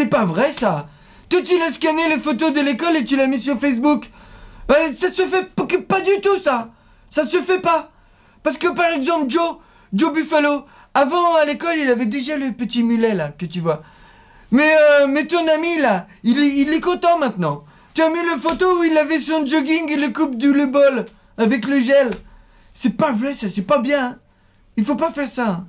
C'est pas vrai ça Toi tu l'as scanné les photos de l'école et tu l'as mis sur Facebook euh, Ça se fait pas du tout ça Ça se fait pas Parce que par exemple Joe, Joe Buffalo, avant à l'école il avait déjà le petit mulet là que tu vois. Mais, euh, mais ton ami là, il est, content maintenant. Tu as mis la photo où il avait son jogging et le coupe du le bol avec le gel. C'est pas vrai ça, c'est pas bien. Hein. Il faut pas faire ça. Hein.